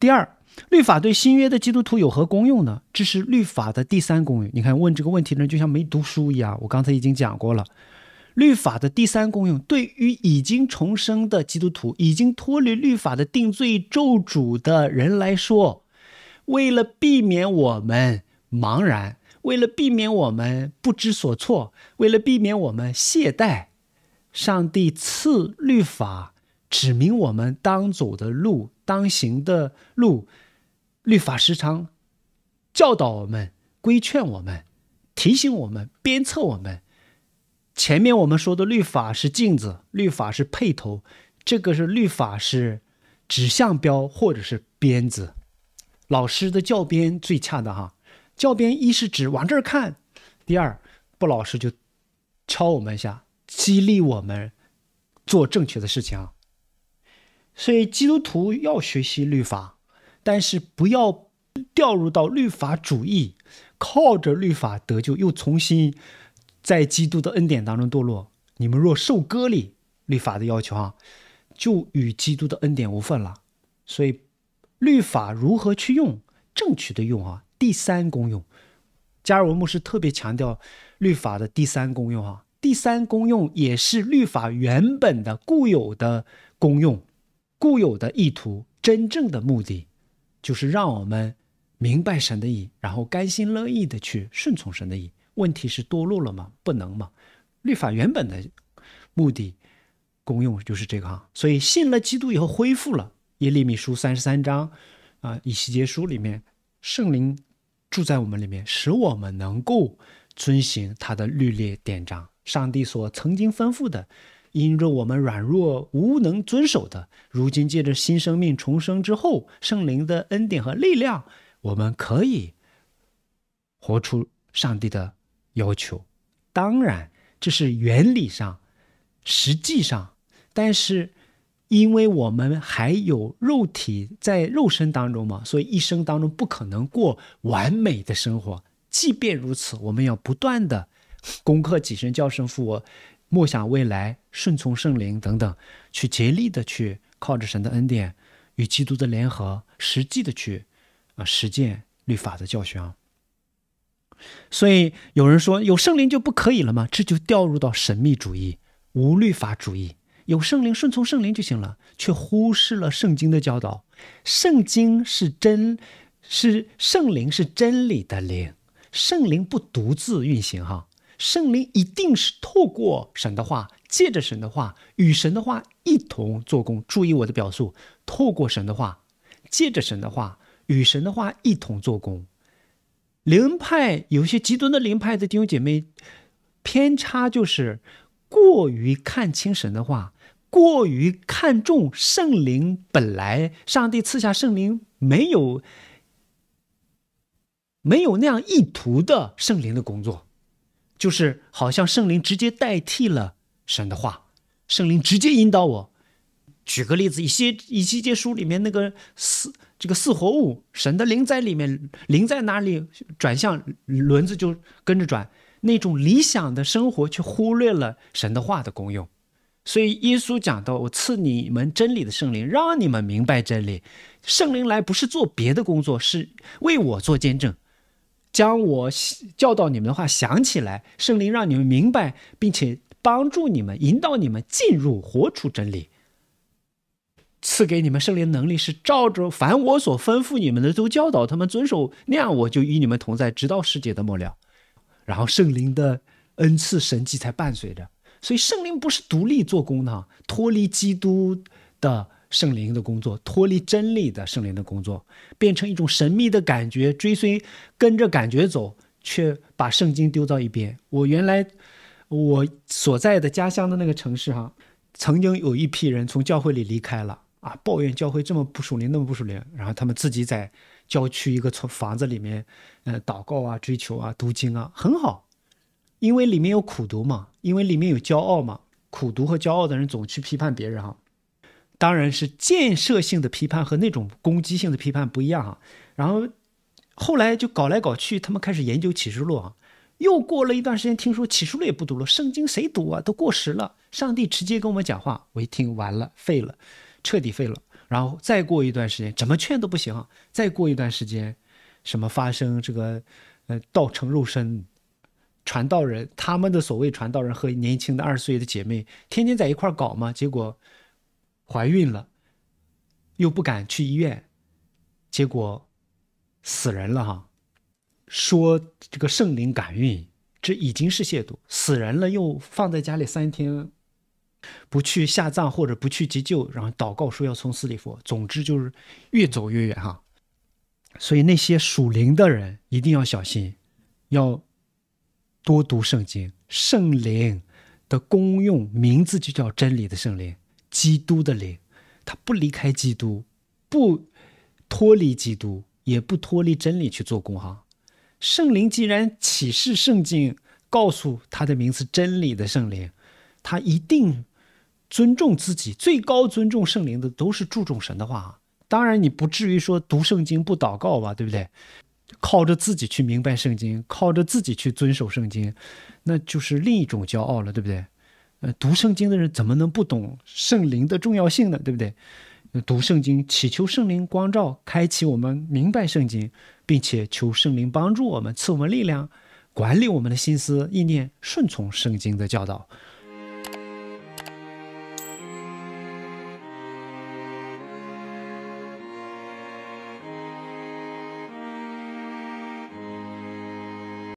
第二，律法对新约的基督徒有何功用呢？这是律法的第三功用。你看，问这个问题的人就像没读书一样。我刚才已经讲过了，律法的第三功用，对于已经重生的基督徒、已经脱离律法的定罪咒诅的人来说，为了避免我们茫然，为了避免我们不知所措，为了避免我们懈怠，上帝赐律法。指明我们当走的路、当行的路，律法时常教导我们、规劝我们、提醒我们、鞭策我们。前面我们说的律法是镜子，律法是配头，这个是律法是指向标或者是鞭子。老师的教鞭最恰当哈，教鞭一是指往这儿看，第二不老实就敲我们一下，激励我们做正确的事情啊。所以基督徒要学习律法，但是不要掉入到律法主义，靠着律法得救，又重新在基督的恩典当中堕落。你们若受割礼，律法的要求啊，就与基督的恩典无份了。所以，律法如何去用，正确的用啊，第三功用。加尔文牧师特别强调律法的第三功用啊，第三功用也是律法原本的固有的功用。固有的意图，真正的目的，就是让我们明白神的意，然后甘心乐意的去顺从神的意。问题是堕落了吗？不能吗？律法原本的目的功用就是这个哈。所以信了基督以后恢复了。耶利米书三十三章啊，以西结书里面，圣灵住在我们里面，使我们能够遵行他的律例典章，上帝所曾经吩咐的。因着我们软弱无能遵守的，如今借着新生命重生之后，圣灵的恩典和力量，我们可以活出上帝的要求。当然，这是原理上，实际上，但是因为我们还有肉体在肉身当中嘛，所以一生当中不可能过完美的生活。即便如此，我们要不断的攻克己身、叫声负我。默想未来，顺从圣灵等等，去竭力的去靠着神的恩典，与基督的联合，实际的去啊实践律法的教训啊。所以有人说有圣灵就不可以了吗？这就掉入到神秘主义、无律法主义。有圣灵顺从圣灵就行了，却忽视了圣经的教导。圣经是真，是圣灵是真理的灵，圣灵不独自运行哈。圣灵一定是透过神的话，借着神的话，与神的话一同做工。注意我的表述：透过神的话，借着神的话，与神的话一同做工。灵派有些极端的灵派的弟兄姐妹，偏差就是过于看清神的话，过于看重圣灵本来上帝赐下圣灵没有没有那样意图的圣灵的工作。就是好像圣灵直接代替了神的话，圣灵直接引导我。举个例子，以西以西结书里面那个四这个四活物，神的灵在里面，灵在哪里转向，轮子就跟着转。那种理想的生活却忽略了神的话的功用，所以耶稣讲到：“我赐你们真理的圣灵，让你们明白真理。圣灵来不是做别的工作，是为我做见证。”将我教导你们的话想起来，圣灵让你们明白，并且帮助你们，引导你们进入活出真理，赐给你们圣灵能力，是照着凡我所吩咐你们的都教导他们遵守，那样我就与你们同在，直到世界的末了。然后圣灵的恩赐、神迹才伴随着，所以圣灵不是独立做工的，脱离基督的。圣灵的工作脱离真理的圣灵的工作，变成一种神秘的感觉，追随跟着感觉走，却把圣经丢到一边。我原来我所在的家乡的那个城市哈，曾经有一批人从教会里离开了啊，抱怨教会这么不属灵，那么不属灵。然后他们自己在郊区一个村房子里面，呃，祷告啊，追求啊，读经啊，很好，因为里面有苦读嘛，因为里面有骄傲嘛，苦读和骄傲的人总去批判别人哈。当然是建设性的批判和那种攻击性的批判不一样啊。然后后来就搞来搞去，他们开始研究启示录啊。又过了一段时间，听说启示录也不读了，圣经谁读啊？都过时了。上帝直接跟我们讲话，我一听完了，废了，彻底废了。然后再过一段时间，怎么劝都不行再过一段时间，什么发生这个呃道成肉身传道人，他们的所谓传道人和年轻的二十岁的姐妹天天在一块搞嘛，结果。怀孕了，又不敢去医院，结果死人了哈！说这个圣灵感孕，这已经是亵渎。死人了又放在家里三天，不去下葬或者不去急救，然后祷告说要从斯里佛。总之就是越走越远哈！所以那些属灵的人一定要小心，要多读圣经。圣灵的功用名字就叫真理的圣灵。基督的灵，他不离开基督，不脱离基督，也不脱离真理去做工哈。圣灵既然启示圣经，告诉他的名字真理的圣灵，他一定尊重自己。最高尊重圣灵的都是注重神的话当然，你不至于说读圣经不祷告吧，对不对？靠着自己去明白圣经，靠着自己去遵守圣经，那就是另一种骄傲了，对不对？呃，读圣经的人怎么能不懂圣灵的重要性呢？对不对？读圣经，祈求圣灵光照，开启我们明白圣经，并且求圣灵帮助我们赐我们力量，管理我们的心思意念，顺从圣经的教导。